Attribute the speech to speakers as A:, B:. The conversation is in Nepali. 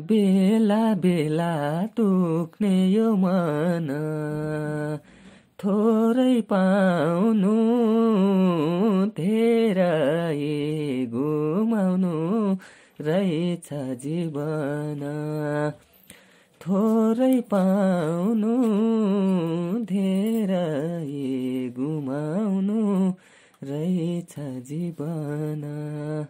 A: बेला बेला टुक्ने यो मन थोरै पाउनु धेरै घुमाउनु रहेछ जीवन थोरै पाउनु धेरै घुमाउनु रहेछ जीवन